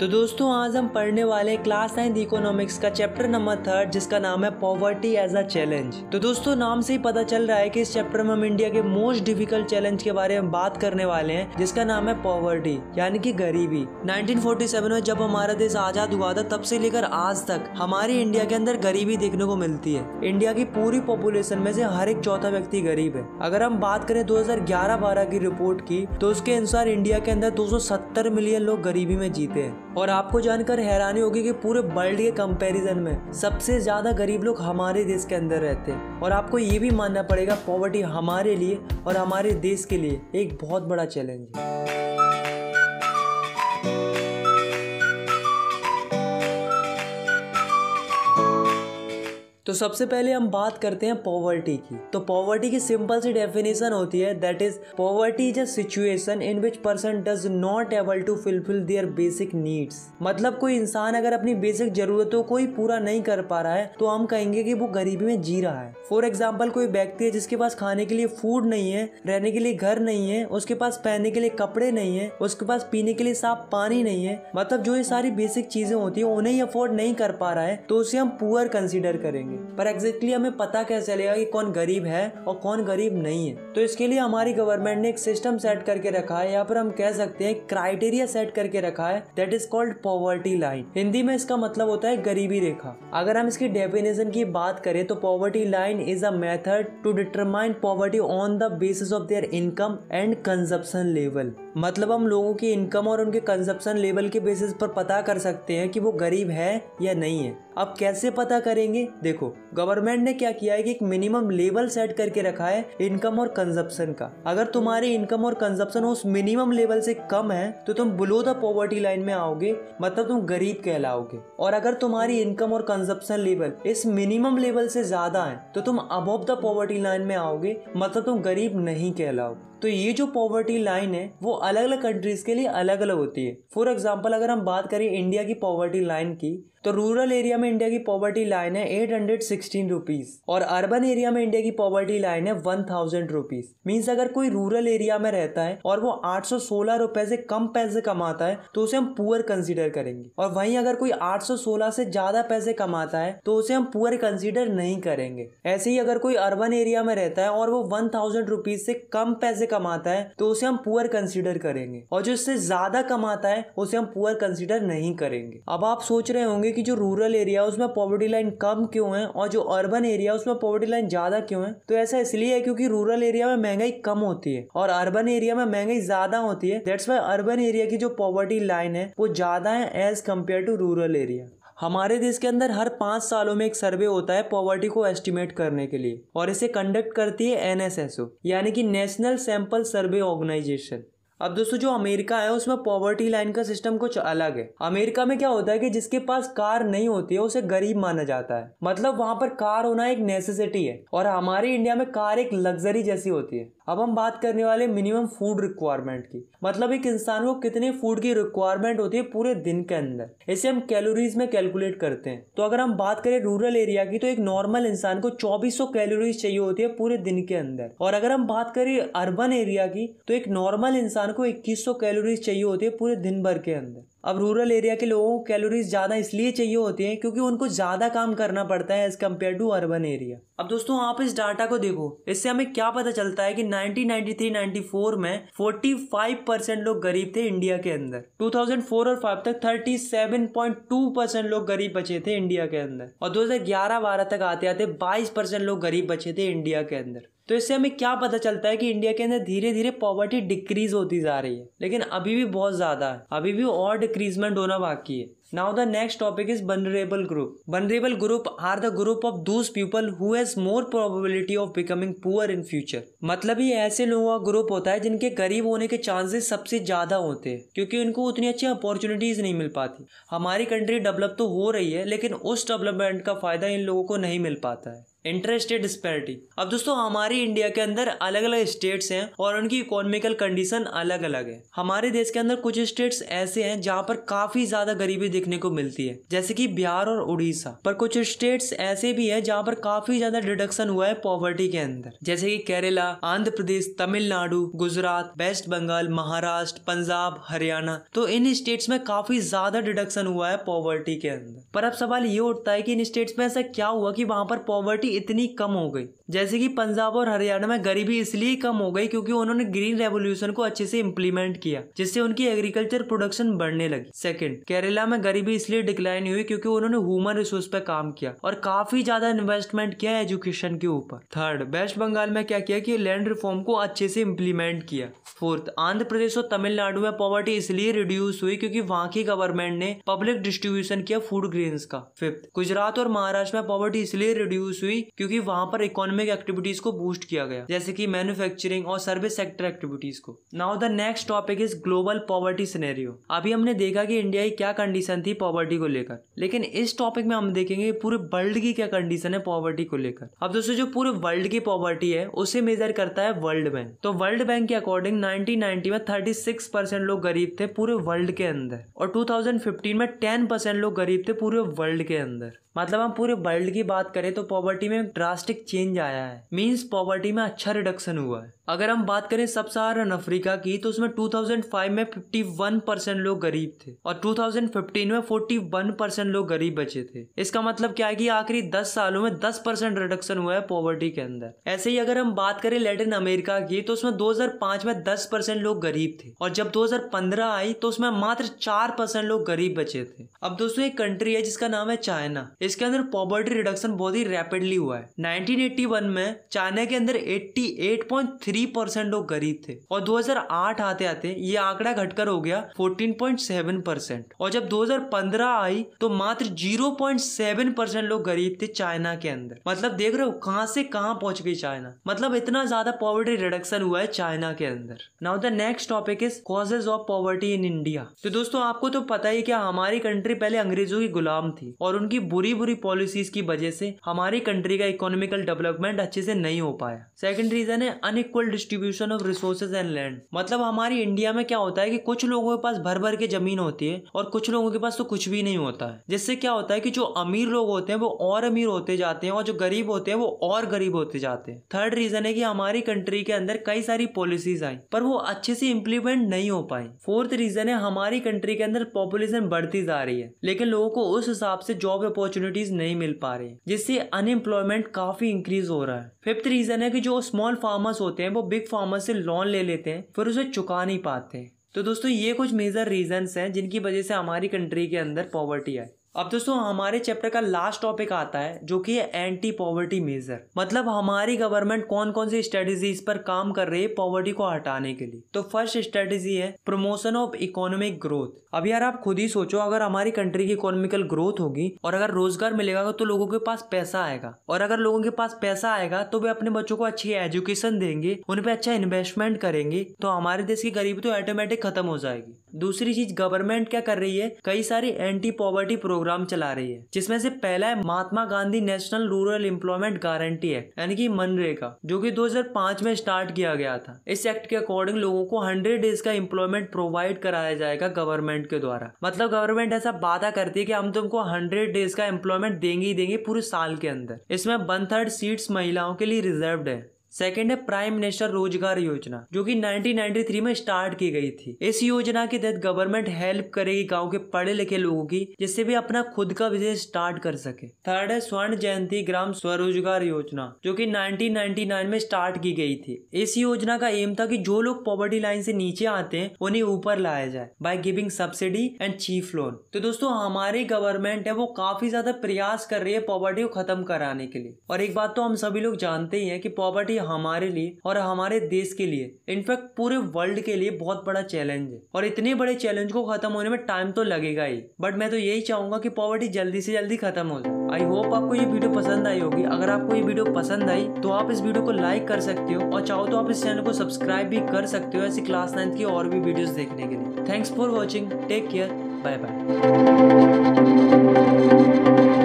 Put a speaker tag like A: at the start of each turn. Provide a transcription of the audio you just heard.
A: तो दोस्तों आज हम पढ़ने वाले क्लास नाइन्थ इकोनॉमिक्स का चैप्टर नंबर थर्ड जिसका नाम है पॉवर्टी एज अ चैलेंज तो दोस्तों नाम से ही पता चल रहा है कि इस चैप्टर में हम इंडिया के मोस्ट डिफिकल्ट चैलेंज के बारे में बात करने वाले हैं जिसका नाम है पॉवर्टी यानी कि गरीबी 1947 में जब हमारा देश आजाद हुआ था तब से लेकर आज तक हमारी इंडिया के अंदर गरीबी देखने को मिलती है इंडिया की पूरी पॉपुलेशन में से हर एक चौथा व्यक्ति गरीब है अगर हम बात करें दो हजार की रिपोर्ट की तो उसके अनुसार इंडिया के अंदर दो मिलियन लोग गरीबी में जीते हैं और आपको जानकर हैरानी होगी कि पूरे वर्ल्ड के कंपैरिजन में सबसे ज़्यादा गरीब लोग हमारे देश के अंदर रहते हैं और आपको ये भी मानना पड़ेगा पॉवर्टी हमारे लिए और हमारे देश के लिए एक बहुत बड़ा चैलेंज है तो सबसे पहले हम बात करते हैं पॉवर्टी की तो पॉवर्टी की सिंपल सी डेफिनेशन होती है that is poverty is a situation in which person does not able to fulfil their basic needs मतलब कोई इंसान अगर अपनी बेसिक जरूरतों को ही पूरा नहीं कर पा रहा है तो हम कहेंगे कि वो गरीबी में जी रहा है फॉर एग्जाम्पल कोई व्यक्ति है जिसके पास खाने के लिए फूड नहीं है रहने के लिए घर नहीं है उसके पास पहनने के लिए कपड़े नहीं है उसके पास पीने के लिए साफ पानी नहीं है मतलब जो ये सारी बेसिक चीजें होती है उन्हें ही अफोर्ड नहीं कर पा रहा है तो उसे हम पुअर कंसिडर करेंगे जाएंगे पर एग्जैक्टली हमें पता कैसे चलेगा कि कौन गरीब है और कौन गरीब नहीं है तो इसके लिए हमारी गवर्नमेंट ने एक सिस्टम सेट करके रखा है या फिर हम कह सकते हैं क्राइटेरिया सेट करके रखा है that is called poverty line Hindi में इसका मतलब होता है गरीबी रेखा अगर हम इसकी डेफिनेशन की बात करें तो poverty line is a method to determine poverty on the basis of their income and consumption level मतलब हम लोगों की इनकम और उनके कंजप्शन लेवल के बेसिस पर पता कर सकते हैं कि वो गरीब है या नहीं है अब कैसे पता करेंगे देखो को गवर्नमेंट ने क्या किया है कि एक मिनिमम लेवल सेट करके रखा है इनकम और कंजप्शन का अगर तुम्हारी इनकम और कंजप्शन उस मिनिमम लेवल से कम है तो तुम बिलो द पॉवर्टी लाइन में आओगे मतलब तुम गरीब कहलाओगे और अगर तुम्हारी इनकम और कंजप्शन लेवल इस मिनिमम लेवल से ज्यादा है तो तुम अबोव द पॉवर्टी लाइन में आओगे मतलब तुम गरीब नहीं कहलाओगे तो ये जो पॉवर्टी लाइन है वो अलग अलग कंट्रीज के लिए अलग अलग होती है फॉर एग्जाम्पल अगर हम बात करें इंडिया की पॉवर्टी लाइन की तो रूरल एरिया में इंडिया की पॉवर्टी लाइन है एट हंड्रेड सिक्सटीन रुपीज और अर्बन एरिया में इंडिया की पॉवर्टी लाइन है वन थाउजेंड रुपीज मीन्स अगर कोई रूरल एरिया में रहता है और वो आठ सौ सोलह रुपए से कम पैसे कमाता है तो उसे हम पुअर कंसिडर करेंगे और वहीं अगर कोई आठ सौ सोलह से ज्यादा पैसे कमाता है तो उसे हम पुअर कंसिडर नहीं करेंगे ऐसे ही अगर कोई अर्बन एरिया में रहता है और वो वन थाउजेंड रुपीज से कम पैसे कमाता है तो उसे हम पुअर कंसिडर करेंगे और जो इससे ज्यादा कमाता है उसे हम पुअर कंसिडर नहीं करेंगे अब आप सोच रहे होंगे कि जो रूरल एरिया है उसमें पॉवर्टी लाइन कम क्यों है और जो अर्बन एरिया है उसमें पॉवर्टी लाइन ज़्यादा क्यों है तो ऐसा इसलिए है क्योंकि रूरल एरिया में महंगाई कम होती है और अर्बन एरिया में महंगाई ज़्यादा होती है दैट्स वाई अर्बन एरिया की जो पॉवर्टी लाइन है वो ज़्यादा है as compare to rural area हमारे देश के अंदर हर पाँच सालों में एक सर्वे होता है पॉवर्टी को एस्टिमेट करने के लिए और इसे कंडक्ट करती है एन यानी कि नेशनल सैंपल सर्वे ऑर्गेनाइजेशन अब दोस्तों जो अमेरिका है उसमें पॉवर्टी लाइन का सिस्टम कुछ अलग है अमेरिका में क्या होता है कि जिसके पास कार नहीं होती है उसे गरीब माना जाता है मतलब वहां पर कार होना एक नेसेसिटी है और हमारे इंडिया में कार एक लग्जरी जैसी होती है अब हम बात करने वाले मिनिमम फूड रिक्वायरमेंट की मतलब एक इंसान को कितने फूड की रिक्वायरमेंट होती है पूरे दिन के अंदर इसे हम कैलोरीज में कैलकुलेट करते हैं तो अगर हम बात करें रूरल एरिया की तो एक नॉर्मल इंसान को 2400 कैलोरीज चाहिए होती है पूरे दिन के अंदर और अगर हम बात करें अर्बन एरिया की तो एक नॉर्मल इंसान को इक्कीस कैलोरीज चाहिए होती है पूरे दिन भर के अंदर अब रूरल एरिया के लोगों को कैलोरीज ज़्यादा इसलिए चाहिए होती हैं क्योंकि उनको ज़्यादा काम करना पड़ता है as compare to urban area अब दोस्तों आप इस डाटा को देखो इससे हमें क्या पता चलता है कि 1993 94 में 45 परसेंट लोग गरीब थे इंडिया के अंदर 2004 और 5 तक 37.2 परसेंट लोग गरीब बचे थे इंडिया के अंदर और 2011-12 तक आते आते 22 परसेंट लोग गरीब बचे थे इंडिया के अंदर तो इससे हमें क्या पता चलता है कि इंडिया के अंदर धीरे धीरे पॉवर्टी डिक्रीज होती जा रही है लेकिन अभी भी बहुत ज़्यादा है अभी भी और डिक्रीजमेंट होना बाकी है now the next topic is vulnerable group vulnerable group are the group of those people who has more probability of becoming poor in future मतलब ये ऐसे लोगों का ग्रुप होता है जिनके गरीब होने के चांसेस सबसे ज़्यादा होते हैं क्योंकि उनको उतनी अच्छी अपॉर्चुनिटीज़ नहीं मिल पाती हमारी कंट्री डेवलप तो हो रही है लेकिन उस डेवलपमेंट का फ़ायदा इन लोगों को नहीं मिल पाता है इंटरेस्टेड डिस्पैरिटी अब दोस्तों हमारी इंडिया के अंदर अलग अलग स्टेट्स हैं और उनकी इकोनॉमिकल कंडीशन अलग अलग है हमारे देश के अंदर कुछ स्टेट्स ऐसे हैं जहाँ पर काफ़ी ज़्यादा गरीबी देखने को मिलती है जैसे कि बिहार और उड़ीसा पर कुछ स्टेट्स ऐसे भी है जहाँ पर काफी ज्यादा डिडक्शन हुआ है पॉवर्टी के अंदर जैसे कि केरला आंध्र प्रदेश तमिलनाडु गुजरात वेस्ट बंगाल महाराष्ट्र पंजाब हरियाणा तो इन स्टेट्स में काफी ज्यादा डिडक्शन हुआ है पॉवर्टी के अंदर पर अब सवाल ये उठता है कि इन स्टेट्स में ऐसा क्या हुआ कि वहां पर पॉवर्टी इतनी कम हो गई जैसे कि पंजाब और हरियाणा में गरीबी इसलिए कम हो गई क्योंकि उन्होंने ग्रीन रेवोल्यूशन को अच्छे से इम्प्लीमेंट किया जिससे उनकी एग्रीकल्चर प्रोडक्शन बढ़ने लगी सेकंड केरला में गरीबी इसलिए डिक्लाइन हुई क्योंकि उन्होंने ह्यूमन रिसोर्स पर काम किया और काफी ज्यादा इन्वेस्टमेंट किया एजुकेशन के ऊपर थर्ड वेस्ट बंगाल में क्या किया कि लैंड रिफॉर्म को अच्छे से इम्प्लीमेंट किया फोर्थ आंध्र प्रदेश और तमिलनाडु में पॉवर्टी इसलिए रिड्यूस हुई क्योंकि वहाँ की गवर्नमेंट ने पब्लिक डिस्ट्रीब्यूशन किया फूड ग्रीन का फिफ्थ गुजरात और महाराष्ट्र में पॉवर्टी इसलिए रिड्यूस हुई क्योंकि वहाँ पर इकोनॉमी इकोनॉमिक एक्टिविटीज को बूस्ट किया गया जैसे कि मैन्युफैक्चरिंग और सर्विस सेक्टर एक्टिविटीज को now the next topic is global poverty scenario अभी हमने देखा कि इंडिया की क्या कंडीशन थी पॉवर्टी को लेकर लेकिन इस टॉपिक में हम देखेंगे पूरे वर्ल्ड की क्या कंडीशन है पॉवर्टी को लेकर अब दोस्तों जो पूरे वर्ल्ड की पॉवर्टी है उसे मेजर करता है वर्ल्ड बैंक तो वर्ल्ड बैंक के अकॉर्डिंग नाइनटीन में थर्टी लोग गरीब थे पूरे वर्ल्ड के अंदर और टू में टेन परसेंट लोग गरीब थे पूरे वर्ल्ड के अंदर मतलब हम पूरे वर्ल्ड की बात करें तो पॉवर्टी में ड्रास्टिक चेंज आ आया है मीन्स पॉवर्टी में अच्छा रिडक्शन हुआ है अगर हम बात करें सब सहारन अफ्रीका की तो उसमें 2005 में 51 परसेंट लोग गरीब थे और 2015 में 41 परसेंट लोग गरीब बचे थे इसका मतलब क्या है कि आखिरी 10 सालों में 10 परसेंट रिडक्शन हुआ है पॉवर्टी के अंदर ऐसे ही अगर हम बात करें लेटिन अमेरिका की तो उसमें 2005 में 10 परसेंट लोग गरीब थे और जब दो आई तो उसमें मात्र चार परसेंट लोग गरीब बचे थे अब दोस्तों एक कंट्री है जिसका नाम है चाइना इसके अंदर पॉवर्टी रिडक्शन बहुत ही रेपिडली हुआ है नाइनटीन में चाइना के अंदर एट्टी थ्री परसेंट लोग गरीब थे और 2008 आते आते ये आंकड़ा घटकर हो गया 14.7 परसेंट और जब 2015 आई तो मात्र 0.7 परसेंट लोग गरीब थे चाइना के अंदर मतलब देख रहे हो कहाँ से कहाँ पहुंच गई चाइना मतलब इतना ज्यादा पॉवर्टी रिडक्शन हुआ है चाइना के अंदर now the next topic is causes of poverty in India तो दोस्तों आपको तो पता ही क्या हमारी कंट्री पहले अंग्रेजों की गुलाम थी और उनकी बुरी बुरी पॉलिसीज की वजह से हमारी कंट्री का इकोनॉमिकल डेवलपमेंट अच्छे से नहीं हो पाया सेकेंड रीजन है unequal equal distribution of resources and land मतलब हमारी इंडिया में क्या होता है कि कुछ लोगों के पास भर भर के जमीन होती है और कुछ लोगों के पास तो कुछ भी नहीं होता है जिससे क्या होता है कि जो अमीर लोग होते हैं वो और अमीर होते जाते हैं और जो गरीब होते हैं वो और गरीब होते जाते हैं थर्ड रीजन है कि हमारी कंट्री के अंदर कई सारी पॉलिसीज आई पर वो अच्छे से इम्प्लीमेंट नहीं हो पाई फोर्थ रीजन है हमारी कंट्री के अंदर पॉपुलेशन बढ़ती जा रही है लेकिन लोगों को उस हिसाब से जॉब अपॉर्चुनिटीज नहीं मिल पा रही जिससे अनएम्प्लॉयमेंट काफी इंक्रीज हो रहा है फिफ्थ रीजन है कि जो स्मॉल फार्मर्स होते हैं वो बिग फार्मर से लोन ले लेते हैं फिर उसे चुका नहीं पाते तो दोस्तों ये कुछ मेजर रीजंस हैं जिनकी वजह से हमारी कंट्री के अंदर पॉवर्टी है अब दोस्तों हमारे चैप्टर का लास्ट टॉपिक आता है जो कि है एंटी पॉवर्टी मेजर मतलब हमारी गवर्नमेंट कौन कौन सी इस पर काम कर रही है पॉवर्टी को हटाने के लिए तो फर्स्ट स्ट्रेटेजी है प्रमोशन ऑफ इकोनॉमिक ग्रोथ अब यार आप खुद ही सोचो अगर हमारी कंट्री की इकोनॉमिकल ग्रोथ होगी और अगर रोजगार मिलेगा तो लोगों के पास पैसा आएगा और अगर लोगों के पास पैसा आएगा तो वे अपने बच्चों को अच्छी एजुकेशन देंगे उन पर अच्छा इन्वेस्टमेंट करेंगे तो हमारे देश की गरीबी तो ऑटोमेटिक खत्म हो जाएगी दूसरी चीज गवर्नमेंट क्या कर रही है कई सारी एंटी पॉवर्टी प्रोग्राम प्रोग्राम चला रही है जिसमें से पहला है Mahatma Gandhi national rural employment guarantee act यानी कि मनरेगा जो कि 2005 में स्टार्ट किया गया था इस एक्ट के अकॉर्डिंग लोगों को हंड्रेड डेज का एम्प्लॉयमेंट प्रोवाइड कराया जाएगा गवर्नमेंट के द्वारा मतलब गवर्नमेंट ऐसा वादा करती है कि हम तुमको हंड्रेड डेज का एम्प्लॉयमेंट देंगे ही देंगे पूरे साल के अंदर इसमें वन थर्ड सीट्स महिलाओं के लिए रिजर्व है सेकेंड है प्राइम मिनिस्टर रोजगार योजना जो कि 1993 में स्टार्ट की गई थी इस योजना के तहत गवर्नमेंट हेल्प करेगी गांव के पढ़े लिखे लोगों की जिससे भी अपना खुद का बिजनेस स्टार्ट कर सके थर्ड है स्वर्ण जयंती ग्राम स्वरोजगार योजना जो कि 1999 में स्टार्ट की गई थी इस योजना का एम था की जो लोग पॉवर्टी लाइन से नीचे आते हैं उन्हें ऊपर लाया जाए by giving subsidy and cheap loan तो दोस्तों हमारी गवर्नमेंट है वो काफी ज्यादा प्रयास कर रही है पॉवर्टी को खत्म कराने के लिए और एक बात तो हम सभी लोग जानते ही है की पॉवर्टी हमारे लिए और हमारे देश के लिए इनफैक्ट पूरे वर्ल्ड के लिए बहुत बड़ा चैलेंज है और इतने बड़े चैलेंज को खत्म होने में टाइम तो लगेगा ही बट मैं तो यही चाहूंगा कि पॉवर्टी जल्दी से जल्दी खत्म हो जाए आई होप आपको ये वीडियो पसंद आई होगी अगर आपको ये वीडियो पसंद आई तो आप इस वीडियो को लाइक कर सकते हो और चाहो तो आप इस चैनल को सब्सक्राइब भी कर सकते हो ऐसी क्लास नाइन्थ की और भी वीडियोस देखने के लिए thanks for watching take care bye bye